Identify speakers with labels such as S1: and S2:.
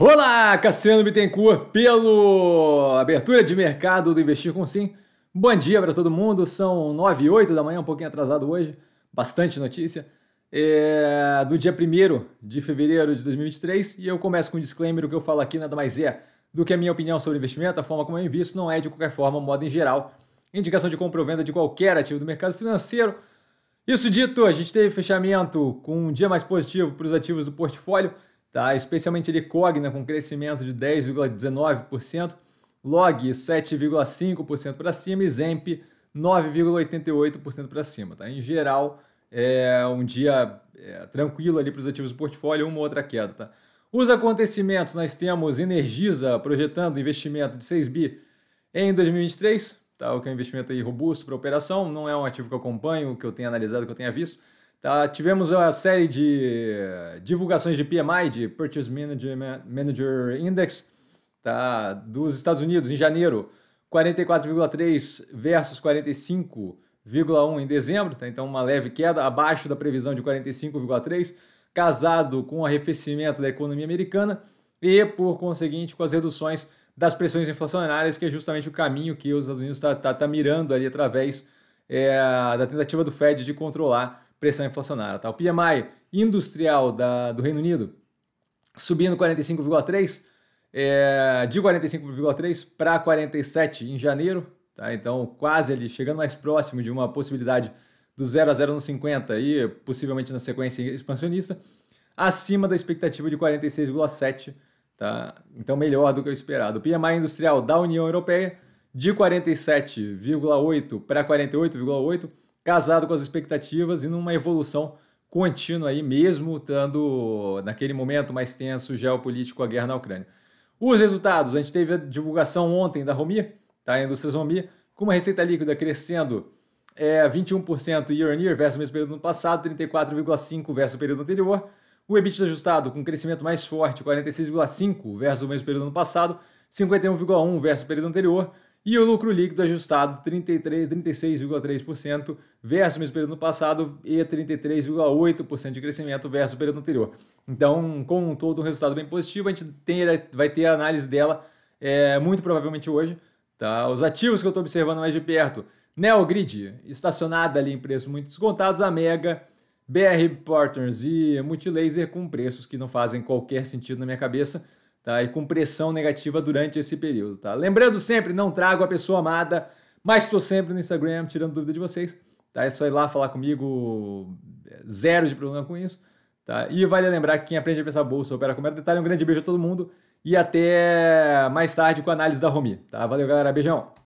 S1: Olá, Cassiano Bittencourt, pelo abertura de mercado do Investir com Sim. Bom dia para todo mundo, são 9 e 8 da manhã, um pouquinho atrasado hoje, bastante notícia. É, do dia 1 de fevereiro de 2023 e eu começo com um disclaimer, o que eu falo aqui nada mais é do que a minha opinião sobre investimento, a forma como eu invisto não é de qualquer forma, modo em geral, indicação de compra ou venda de qualquer ativo do mercado financeiro. Isso dito, a gente teve fechamento com um dia mais positivo para os ativos do portfólio, tá? especialmente ele Cogna, com crescimento de 10,19%, Log 7,5% para cima e Zemp 9,88% para cima. Tá? Em geral, é um dia é, tranquilo ali para os ativos do portfólio, uma ou outra queda. Tá? Os acontecimentos, nós temos Energisa projetando investimento de 6 bi em 2023, tá? o que é um investimento aí robusto para operação, não é um ativo que eu acompanho, que eu tenho analisado, que eu tenha visto, Tá, tivemos a série de divulgações de PMI, de Purchase Manager, Manager Index, tá, dos Estados Unidos em janeiro, 44,3 versus 45,1 em dezembro, tá, então uma leve queda, abaixo da previsão de 45,3, casado com o arrefecimento da economia americana e, por conseguinte, com as reduções das pressões inflacionárias, que é justamente o caminho que os Estados Unidos está tá, tá mirando ali através é, da tentativa do Fed de controlar pressão inflacionária. Tá? O PMI industrial da, do Reino Unido subindo 45,3%, é, de 45,3% para 47% em janeiro. Tá? Então, quase ali, chegando mais próximo de uma possibilidade do 0 a 0 no 50 e possivelmente na sequência expansionista, acima da expectativa de 46,7%. Tá? Então, melhor do que o esperado. O PMI industrial da União Europeia de 47,8 para 48,8, casado com as expectativas e numa evolução contínua aí, mesmo estando naquele momento mais tenso geopolítico a guerra na Ucrânia. Os resultados, a gente teve a divulgação ontem da Romi, tá? A indústria Romi, com uma receita líquida crescendo é, 21% year on year versus o mesmo período do ano passado, 34,5% versus o período anterior. O EBITDA ajustado com um crescimento mais forte, 46,5% versus o mesmo período do ano passado, 51,1% versus o período anterior. E o lucro líquido ajustado 36,3% versus o mesmo período passado e 33,8% de crescimento versus o período anterior. Então, com um todo um resultado bem positivo, a gente tem, vai ter a análise dela é, muito provavelmente hoje. Tá? Os ativos que eu estou observando mais de perto, Neogrid, estacionada ali em preços muito descontados, a Mega, BR Partners e Multilaser com preços que não fazem qualquer sentido na minha cabeça tá? e com pressão negativa durante esse período. Tá? Lembrando sempre, não trago a pessoa amada, mas estou sempre no Instagram tirando dúvida de vocês. Tá? É só ir lá falar comigo, zero de problema com isso. Tá? E vale lembrar que quem aprende a pensar bolsa opera com mero detalhe. Um grande beijo a todo mundo e até mais tarde com a análise da Romi. Tá? Valeu, galera. Beijão.